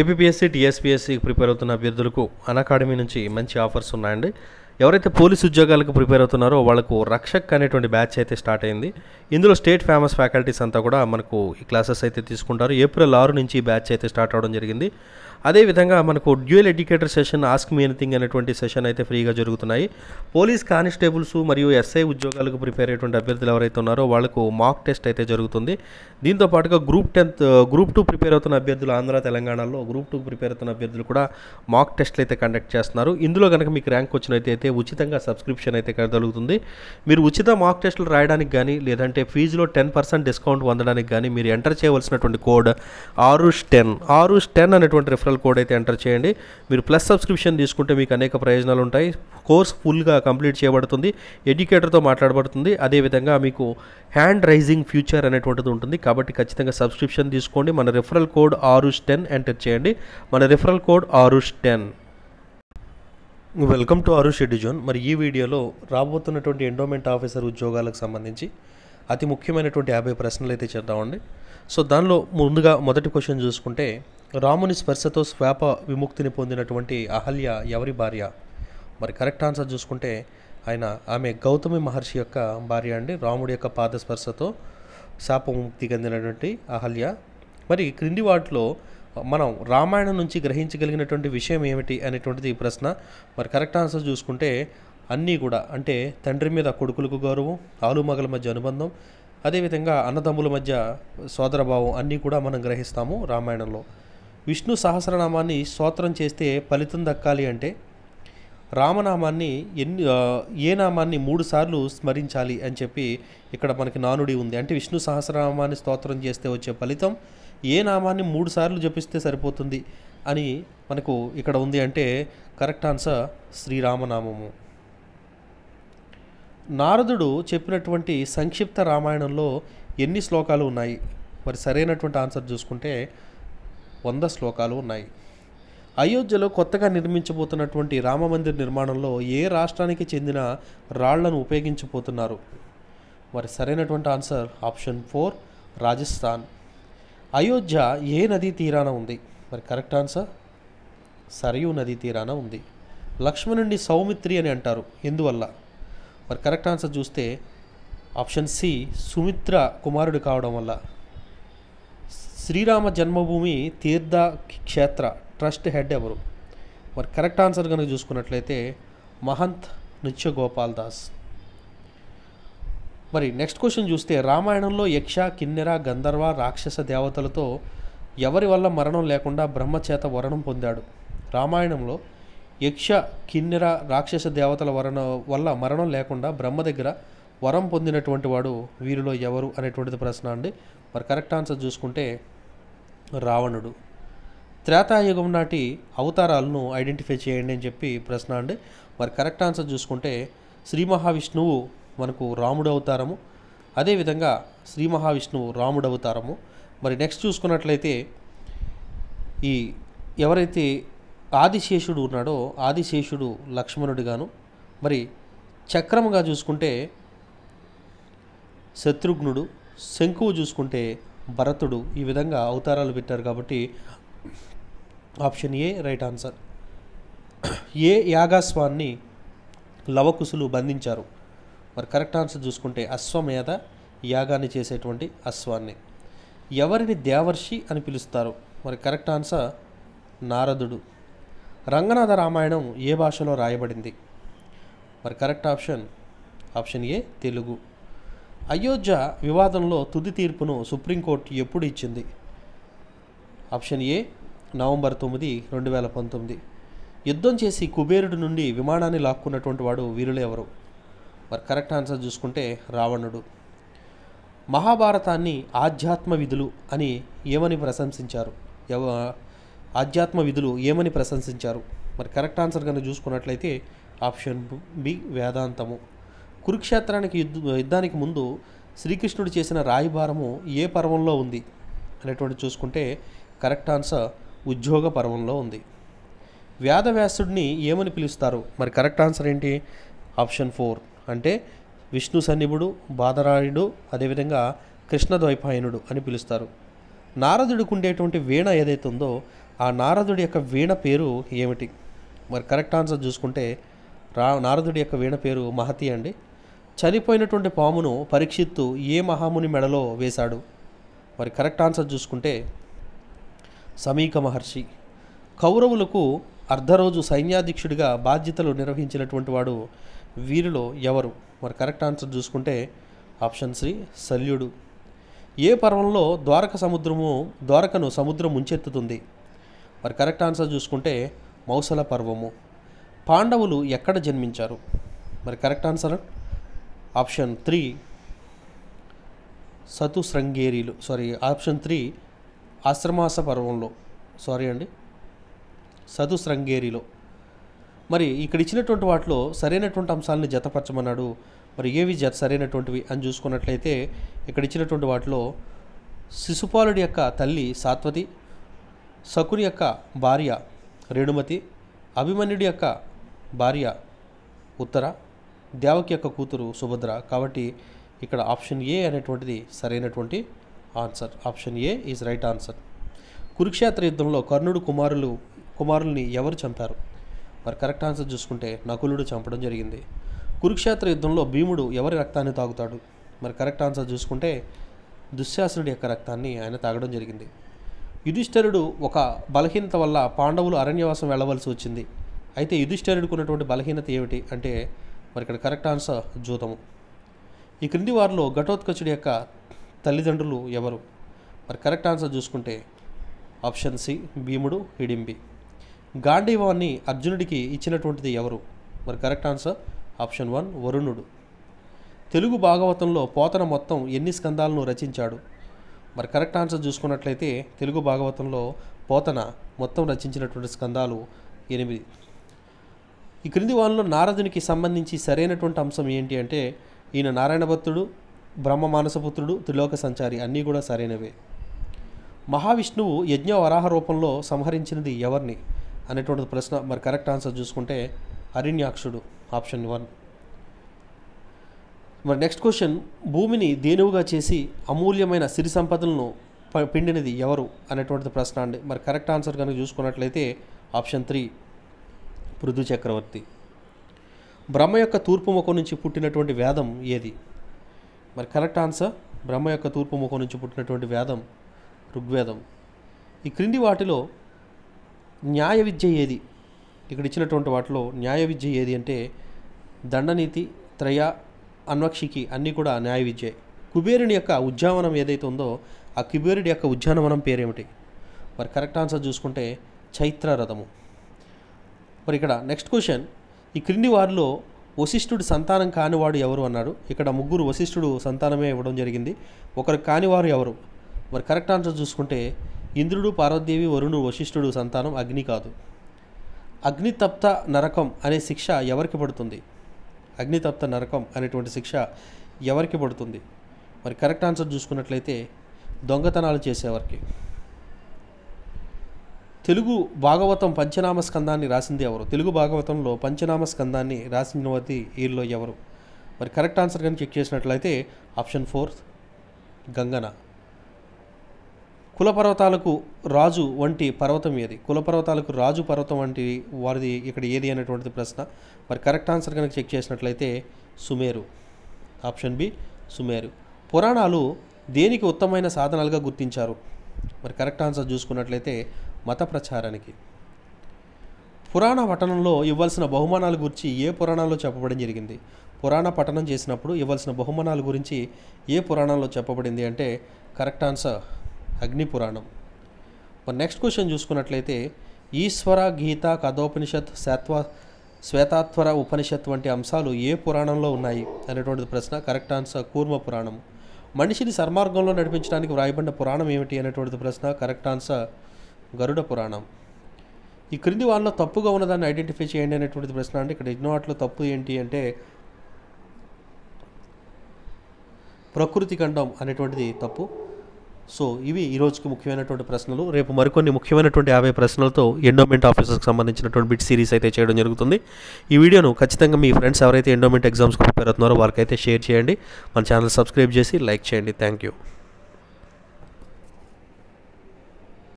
APSC టీఎస్పీఎస్సీకి prepare అవుతున్న అభ్యర్థులకు academy నుంచి మంచి ఆఫర్స్ ఉన్నాయండి ఎవరైతే పోలీస్ ఉద్యోగాలకు ప్రిపేర్ అవుతున్నారో వాళ్ళకు రక్షక్ అనేటువంటి బ్యాచ్ అయితే స్టార్ట్ అయింది ఇందులో స్టేట్ ఫేమస్ ఫ్యాకల్టీస్ అంతా కూడా మనకు ఈ క్లాసెస్ అయితే తీసుకుంటారు ఏప్రిల్ ఆరు నుంచి ఈ బ్యాచ్ అయితే స్టార్ట్ అవ్వడం జరిగింది అదేవిధంగా మనకు dual educator session ask me anything అనేటువంటి సెషన్ అయితే ఫ్రీగా జరుగుతున్నాయి పోలీస్ కానిస్టేబుల్స్ మరియు ఎస్ఐ ఉద్యోగాలకు ప్రిపేర్ అయ్యేటువంటి అభ్యర్థులు ఎవరైతే ఉన్నారో వాళ్ళకు మాక్ టెస్ట్ అయితే జరుగుతుంది దీంతో పాటుగా group tenth group two prepare అవుతున్న అభ్యర్థులు ఆంధ్ర తెలంగాణలో గ్రూప్ టూ ప్రిపేర్ అవుతున్న అభ్యర్థులు కూడా మాక్ టెస్ట్లు అయితే కండక్ట్ చేస్తున్నారు ఇందులో కనుక మీకు ర్యాంక్ వచ్చినట్టయితే ఉచితంగా సబ్స్క్రిప్షన్ అయితే జరుగుతుంది మీరు ఉచిత మాక్ టెస్టులు రాయడానికి కానీ లేదంటే ఫీజులో టెన్ పర్సెంట్ డిస్కౌంట్ పొందడానికి కానీ మీరు ఎంటర్ చేయవలసినటువంటి code Aarush ten Aarush ten అనేటువంటి రిఫరెన్స్ రెఫరల్ కోడ్ అయితే ఎంటర్ చేయండి మీరు ప్లస్ సబ్స్క్రిప్షన్ తీసుకుంటే మీకు అనేక ప్రయోజనాలు ఉంటాయి కోర్స్ ఫుల్గా కంప్లీట్ చేయబడుతుంది ఎడ్యుకేటర్తో మాట్లాడబడుతుంది అదేవిధంగా మీకు హ్యాండ్ రైజింగ్ ఫ్యూచర్ అనేటువంటిది ఉంటుంది కాబట్టి ఖచ్చితంగా సబ్స్క్రిప్షన్ తీసుకోండి మన referral code Aarush ten enter చేయండి మన referral code Aarush ten welcome to Aarush Eduzone మరి ఈ వీడియోలో రాబోతున్నటువంటి ఎండోమెంట్ ఆఫీసర్ ఉద్యోగాలకు సంబంధించి అతి ముఖ్యమైనటువంటి యాభై ప్రశ్నలు అయితే చేద్దామండి సో దానిలో ముందుగా మొదటి క్వశ్చన్ చూసుకుంటే రాముని స్పర్శతో శ్వాప విముక్తిని పొందినటువంటి అహల్య ఎవరి భార్య మరి కరెక్ట్ ఆన్సర్ చూసుకుంటే ఆయన ఆమె గౌతమి మహర్షి యొక్క భార్య అండి రాముడి యొక్క పాదస్పర్శతో శాప ముక్తి చెందినటువంటి అహల్య మరి క్రింది వాటిలో మనం రామాయణం నుంచి గ్రహించగలిగినటువంటి విషయం ఏమిటి అనేటువంటిది ప్రశ్న మరి కరెక్ట్ ఆన్సర్ చూసుకుంటే అన్నీ కూడా అంటే తండ్రి మీద కొడుకులకు గౌరవం ఆలుమగల మధ్య అనుబంధం అదేవిధంగా అన్నదమ్ముల మధ్య సోదరభావం అన్నీ కూడా మనం గ్రహిస్తాము రామాయణంలో విష్ణు సహస్రనామాన్ని స్తోత్రం చేస్తే ఫలితం దక్కాలి అంటే రామనామాన్ని ఎన్ని ఏ నామాన్ని మూడుసార్లు స్మరించాలి అని చెప్పి ఇక్కడ మనకి నానుడి ఉంది అంటే విష్ణు సహస్రనామాన్ని స్తోత్రం చేస్తే వచ్చే ఫలితం ఏ నామాన్ని మూడుసార్లు జపిస్తే సరిపోతుంది అని మనకు ఇక్కడ ఉంది అంటే కరెక్ట్ ఆన్సర్ శ్రీరామనామము నారదుడు చెప్పినటువంటి సంక్షిప్త రామాయణంలో ఎన్ని శ్లోకాలు ఉన్నాయి మరి సరైనటువంటి ఆన్సర్ చూసుకుంటే వంద శ్లోకాలు ఉన్నాయి అయోధ్యలో కొత్తగా నిర్మించబోతున్నటువంటి రామమందిర్ నిర్మాణంలో ఏ రాష్ట్రానికి చెందిన రాళ్లను ఉపయోగించబోతున్నారు మరి సరైనటువంటి answer option four Rajasthan Ayodhya ఏ నదీ తీరాన ఉంది మరి కరెక్ట్ ఆన్సర్ సరయు నదీ తీరాన ఉంది లక్ష్మణుణ్ణి సౌమిత్రి అని అంటారు ఎందువల్ల మరి కరెక్ట్ ఆన్సర్ చూస్తే ఆప్షన్ సి సుమిత్ర కుమారుడు కావడం వల్ల శ్రీరామ జన్మభూమి తీర్థ క్షేత్ర ట్రస్ట్ హెడ్ ఎవరు మరి కరెక్ట్ ఆన్సర్ కనుక చూసుకున్నట్లయితే మహంత్ నృత్య గోపాల్ దాస్ మరి నెక్స్ట్ క్వశ్చన్ చూస్తే రామాయణంలో యక్ష కిన్నెర గంధర్వ రాక్షస దేవతలతో ఎవరి వల్ల మరణం లేకుండా బ్రహ్మచేత వరణం పొందాడు రామాయణంలో యక్ష కిన్నెర రాక్షస దేవతల వరణ వల్ల మరణం లేకుండా బ్రహ్మ దగ్గర వరం పొందినటువంటి వాడు వీరిలో ఎవరు అనేటువంటిది ప్రశ్న అండి మరి కరెక్ట్ ఆన్సర్ చూసుకుంటే రావణుడు త్రేతాయుగం నాటి అవతారాలను ఐడెంటిఫై చేయండి అని చెప్పి ప్రశ్న అండి మరి కరెక్ట్ ఆన్సర్ చూసుకుంటే శ్రీ మహావిష్ణువు మనకు రాముడు అవతారము అదేవిధంగా శ్రీ మహావిష్ణువు రాముడు అవతారము మరి నెక్స్ట్ చూసుకున్నట్లయితే ఈ ఎవరైతే ఆదిశేషుడు ఉన్నాడో ఆదిశేషుడు లక్ష్మణుడిగాను మరి చక్రముగా చూసుకుంటే శత్రుఘ్నుడు శంకువు చూసుకుంటే భరతుడు ఈ విధంగా అవతారాలు పెట్టారు కాబట్టి ఆప్షన్ ఏ రైట్ ఆన్సర్ ఏ యాగాస్వాన్ని లవకుశులు బంధించారు మరి కరెక్ట్ ఆన్సర్ చూసుకుంటే అశ్వమేధ యాగాన్ని చేసేటువంటి అశ్వాన్ని ఎవరిని దేవర్షి అని పిలుస్తారు మరి కరెక్ట్ ఆన్సర్ నారదుడు రంగనాథ రామాయణం ఏ భాషలో రాయబడింది మరి correct option option A Telugu Ayodhya వివాదంలో తుది తీర్పును సుప్రీంకోర్టు ఎప్పుడు ఇచ్చింది ఆప్షన్ ఏ నవంబర్ తొమ్మిది రెండు వేల పంతొమ్మిది యుద్ధం చేసి కుబేరుడు నుండి విమానాన్ని లాక్కున్నటువంటి వాడు వీరులు ఎవరు మరి కరెక్ట్ ఆన్సర్ చూసుకుంటే రావణుడు మహాభారతాన్ని ఆధ్యాత్మ విధులు అని ఏమని ప్రశంసించారు ఎవ ఆధ్యాత్మ విధులు ఏమని ప్రశంసించారు మరి కరెక్ట్ ఆన్సర్ కనుక చూసుకున్నట్లయితే ఆప్షన్ బి వేదాంతము కురుక్షేత్రానికి యుద్ధానికి ముందు శ్రీకృష్ణుడు చేసిన రాయిభారము ఏ పర్వంలో ఉంది అనేటువంటి చూసుకుంటే కరెక్ట్ ఆన్సర్ ఉద్యోగ పర్వంలో ఉంది వ్యాధవ్యాసుడిని ఏమని పిలుస్తారు మరి కరెక్ట్ ఆన్సర్ ఏంటి ఆప్షన్ ఫోర్ అంటే విష్ణు సన్నిభుడు బాధరాయుడు అదేవిధంగా కృష్ణద్వైపాయనుడు అని పిలుస్తారు నారదుడికి ఉండేటువంటి వీణ ఏదైతే ఉందో ఆ నారదుడి యొక్క వీణ పేరు ఏమిటి మరి కరెక్ట్ ఆన్సర్ చూసుకుంటే రా నారదుడి యొక్క వీణ పేరు మహతి అండి చనిపోయినటువంటి పామును పరీక్షిత్తు ఏ మహాముని మెడలో వేశాడు మరి కరెక్ట్ ఆన్సర్ చూసుకుంటే సమీక మహర్షి కౌరవులకు అర్ధరోజు సైన్యాధ్యక్షుడిగా బాధ్యతలు నిర్వహించినటువంటి వాడు వీరిలో ఎవరు మరి కరెక్ట్ ఆన్సర్ చూసుకుంటే ఆప్షన్ సి శల్యుడు ఏ పర్వంలో ద్వారక సముద్రము ద్వారకను సముద్రం ముంచెత్తుతుంది మరి కరెక్ట్ ఆన్సర్ చూసుకుంటే మౌసల పర్వము పాండవులు ఎక్కడ జన్మించారు మరి కరెక్ట్ ఆన్సర్ ఆప్షన్ త్రీ సతు శృంగేరీలు సారీ ఆప్షన్ త్రీ ఆశ్రమాస పర్వంలో సారీ అండి సతు శృంగేరిలో మరి ఇక్కడ ఇచ్చినటువంటి వాటిలో సరైనటువంటి అంశాలని జతపరచమన్నాడు మరి ఏవి జత సరైనటువంటివి అని చూసుకున్నట్లయితే ఇక్కడ ఇచ్చినటువంటి వాటిలో శిశుపాలుడి యొక్క తల్లి సాత్వతి సకుని యొక్క భార్య రేణుమతి అభిమన్యుడి యొక్క భార్య ఉత్తర దేవకి యొక్క కూతురు సుభద్ర కాబట్టి ఇక్కడ ఆప్షన్ ఏ అనేటువంటిది సరైనటువంటి answer option A is right answer Kurukshetra యుద్ధంలో కర్ణుడు కుమారులు కుమారుల్ని ఎవరు చంపారు మరి కరెక్ట్ ఆన్సర్ చూసుకుంటే నకులుడు చంపడం జరిగింది కురుక్షేత్ర యుద్ధంలో భీముడు ఎవరి రక్తాన్ని తాగుతాడు మరి కరెక్ట్ ఆన్సర్ చూసుకుంటే దుశ్శాసనుడి యొక్క రక్తాన్ని ఆయన తాగడం జరిగింది యుధిష్ఠరుడు ఒక బలహీనత వల్ల పాండవులు అరణ్యవాసం వెళ్ళవలసి వచ్చింది అయితే యుధిష్ఠరుడికి ఉన్నటువంటి బలహీనత ఏమిటి అంటే మరి ఇక్కడ కరెక్ట్ ఆన్సర్ జూతము ఈ క్రింది వారిలో ఘటోత్కచుడి యొక్క తల్లిదండ్రులు ఎవరు మరి కరెక్ట్ ఆన్సర్ చూసుకుంటే ఆప్షన్ సి భీముడు హిడింబి గాంధీవాన్ని అర్జునుడికి ఇచ్చినటువంటిది ఎవరు మరి కరెక్ట్ ఆన్సర్ ఆప్షన్ వన్ వరుణుడు తెలుగు భాగవతంలో పోతన మొత్తం ఎన్ని స్కందాలను రచించాడు మరి కరెక్ట్ ఆన్సర్ చూసుకున్నట్లయితే తెలుగు భాగవతంలో పోతన మొత్తం రచించినటువంటి స్కందాలు ఎనిమిది ఈ క్రింది వానలో నారదునికి సంబంధించి సరైనటువంటి అంశం ఏంటి అంటే ఈయన నారాయణ భక్తుడు బ్రహ్మ మానసపుత్రుడు త్రిలోక సంచారి అన్నీ కూడా సరైనవే మహావిష్ణువు యజ్ఞ వరాహ రూపంలో సంహరించినది ఎవరిని అనేటువంటి ప్రశ్న మరి కరెక్ట్ ఆన్సర్ చూసుకుంటే అరణ్యాక్షుడు ఆప్షన్ వన్ మరి నెక్స్ట్ క్వశ్చన్ భూమిని దేనువుగా చేసి అమూల్యమైన సిరి సంపదలను పిండినది ఎవరు అనేటువంటిది ప్రశ్న అండి మరి కరెక్ట్ ఆన్సర్ కనుక చూసుకున్నట్లయితే ఆప్షన్ త్రీ పృథు చక్రవర్తి బ్రహ్మ యొక్క తూర్పు ముఖం నుంచి పుట్టినటువంటి వేదం ఏది మరి కరెక్ట్ ఆన్సర్ బ్రహ్మ యొక్క తూర్పు ముఖం నుంచి పుట్టినటువంటి వేదం ఋగ్వేదం ఈ క్రింది వాటిలో న్యాయ విద్య ఏది ఇక్కడ ఇచ్చినటువంటి వాటిలో న్యాయ విద్య ఏది అంటే దండనీతి త్రయ అన్వక్షికి అన్నీ కూడా న్యాయ విద్యే కుబేరుని యొక్క ఉద్యానవనం ఏదైతే ఉందో ఆ కుబేరుడి యొక్క ఉద్యానవనం పేరేమిటి మరి కరెక్ట్ ఆన్సర్ చూసుకుంటే చైత్రరథము మరి ఇక్కడ నెక్స్ట్ క్వశ్చన్ ఈ క్రింది వారిలో వశిష్ఠుడు సంతానం కానివాడు ఎవరు అన్నాడు ఇక్కడ ముగ్గురు వశిష్ఠుడు సంతానమే ఇవ్వడం జరిగింది ఒకరు కానివారు ఎవరు మరి కరెక్ట్ ఆన్సర్ చూసుకుంటే ఇంద్రుడు పార్వతీదేవి వరుణుడు వశిష్ఠుడు సంతానం అగ్ని కాదు అగ్నితప్త నరకం అనే శిక్ష ఎవరికి పడుతుంది అగ్నితప్త నరకం అనేటువంటి శిక్ష ఎవరికి పడుతుంది మరి కరెక్ట్ ఆన్సర్ చూసుకున్నట్లయితే దొంగతనాలు చేసేవారికి తెలుగు భాగవతం పంచనామ స్కందాన్ని రాసింది ఎవరు తెలుగు భాగవతంలో పంచనామ స్కందాన్ని వారి వీళ్ళలో ఎవరు మరి కరెక్ట్ ఆన్సర్ కానీ చెక్ చేసినట్లయితే ఆప్షన్ ఫోర్త్ గంగన కులపర్వతాలకు రాజు వంటి పర్వతం ఏది కులపర్వతాలకు రాజు పర్వతం వంటి వారిది ఇక్కడ ఏది అనేటువంటిది ప్రశ్న మరి కరెక్ట్ ఆన్సర్ కనుక చెక్ చేసినట్లయితే సుమేరు ఆప్షన్ బి సుమేరు పురాణాలు దేనికి ఉత్తమైన సాధనాలుగా గుర్తించారు మరి కరెక్ట్ ఆన్సర్ చూసుకున్నట్లయితే మత ప్రచారానికి పురాణ పఠనంలో ఇవ్వాల్సిన బహుమానాల గురించి ఏ పురాణాల్లో చెప్పబడం జరిగింది పురాణ పఠనం చేసినప్పుడు ఇవ్వాల్సిన బహుమానాల గురించి ఏ పురాణంలో చెప్పబడింది అంటే కరెక్ట్ ఆన్సర్ అగ్ని పురాణం మరి నెక్స్ట్ క్వశ్చన్ చూసుకున్నట్లయితే ఈశ్వర గీత కథోపనిషత్ శాత్వ శ్వేతాత్వర ఉపనిషత్ వంటి అంశాలు ఏ పురాణంలో ఉన్నాయి అనేటువంటి ప్రశ్న కరెక్ట్ ఆన్సర్ కూర్మ పురాణం మనిషిని సర్మార్గంలో నడిపించడానికి వ్రాయబడిన పురాణం ఏమిటి అనేటువంటి ప్రశ్న కరెక్ట్ ఆన్సర్ గరుడ పురాణం ఈ క్రింది వాళ్ళలో తప్పుగా ఉన్నదాన్ని ఐడెంటిఫై చేయండి అనేటువంటి ప్రశ్న అంటే ఇక్కడ ఇగ్నోవాట్లో తప్పు ఏంటి అంటే ప్రకృతి ఖండం అనేటువంటిది తప్పు సో ఇవి ఈరోజుకి ముఖ్యమైనటువంటి ప్రశ్నలు రేపు మరికొన్ని ముఖ్యమైనటువంటి యాభై ప్రశ్నలతో ఎండోమెంట్ ఆఫీసర్కి సంబంధించినటువంటి బిట్ సిరీస్ అయితే చేయడం జరుగుతుంది ఈ వీడియోను ఖచ్చితంగా మీ ఫ్రెండ్స్ ఎవరైతే ఎండోమెంట్ ఎగ్జామ్స్కి ప్రిపేర్ అవుతున్నారో వారికైతే షేర్ చేయండి మన ఛానల్ సబ్స్క్రైబ్ చేసి లైక్ చేయండి థ్యాంక్ యూ